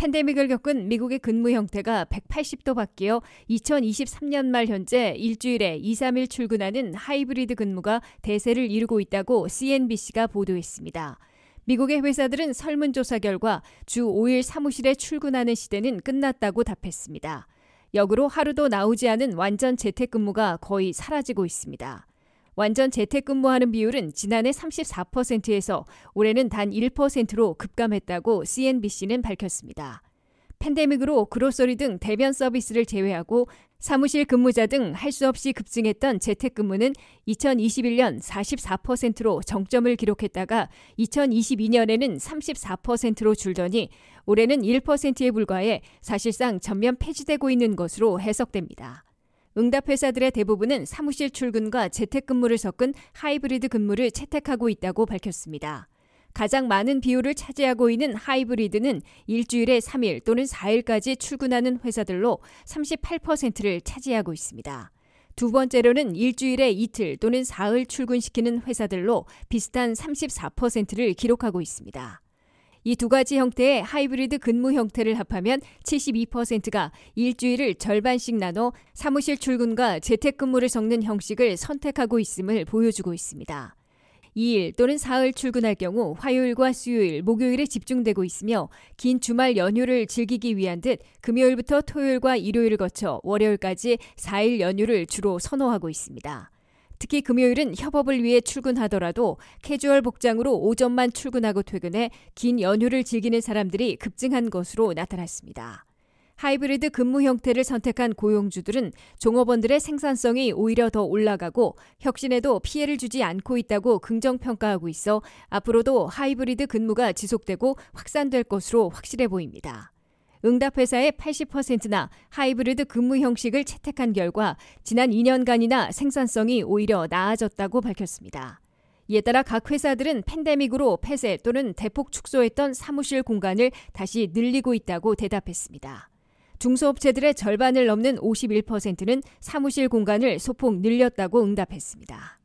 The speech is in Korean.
팬데믹을 겪은 미국의 근무 형태가 180도 바뀌어 2023년 말 현재 일주일에 2, 3일 출근하는 하이브리드 근무가 대세를 이루고 있다고 CNBC가 보도했습니다. 미국의 회사들은 설문조사 결과 주 5일 사무실에 출근하는 시대는 끝났다고 답했습니다. 역으로 하루도 나오지 않은 완전 재택근무가 거의 사라지고 있습니다. 완전 재택근무하는 비율은 지난해 34%에서 올해는 단 1%로 급감했다고 CNBC는 밝혔습니다. 팬데믹으로 그로서리 등 대변 서비스를 제외하고 사무실 근무자 등 할 수 없이 급증했던 재택근무는 2021년 44%로 정점을 기록했다가 2022년에는 34%로 줄더니 올해는 1%에 불과해 사실상 전면 폐지되고 있는 것으로 해석됩니다. 응답회사들의 대부분은 사무실 출근과 재택근무를 섞은 하이브리드 근무를 채택하고 있다고 밝혔습니다. 가장 많은 비율을 차지하고 있는 하이브리드는 일주일에 3일 또는 4일까지 출근하는 회사들로 38%를 차지하고 있습니다. 두 번째로는 일주일에 이틀 또는 사흘 출근시키는 회사들로 비슷한 34%를 기록하고 있습니다. 이두 가지 형태의 하이브리드 근무 형태를 합하면 72%가 일주일을 절반씩 나눠 사무실 출근과 재택근무를 적는 형식을 선택하고 있음을 보여주고 있습니다. 2일 또는 4일 출근할 경우 화요일과 수요일, 목요일에 집중되고 있으며 긴 주말 연휴를 즐기기 위한 듯 금요일부터 토요일과 일요일을 거쳐 월요일까지 4일 연휴를 주로 선호하고 있습니다. 특히 금요일은 협업을 위해 출근하더라도 캐주얼 복장으로 오전만 출근하고 퇴근해 긴 연휴를 즐기는 사람들이 급증한 것으로 나타났습니다. 하이브리드 근무 형태를 선택한 고용주들은 종업원들의 생산성이 오히려 더 올라가고 혁신에도 피해를 주지 않고 있다고 긍정평가하고 있어 앞으로도 하이브리드 근무가 지속되고 확산될 것으로 확실해 보입니다. 응답회사의 80%나 하이브리드 근무 형식을 채택한 결과 지난 2년간이나 생산성이 오히려 나아졌다고 밝혔습니다. 이에 따라 각 회사들은 팬데믹으로 폐쇄 또는 대폭 축소했던 사무실 공간을 다시 늘리고 있다고 대답했습니다. 중소업체들의 절반을 넘는 51%는 사무실 공간을 소폭 늘렸다고 응답했습니다.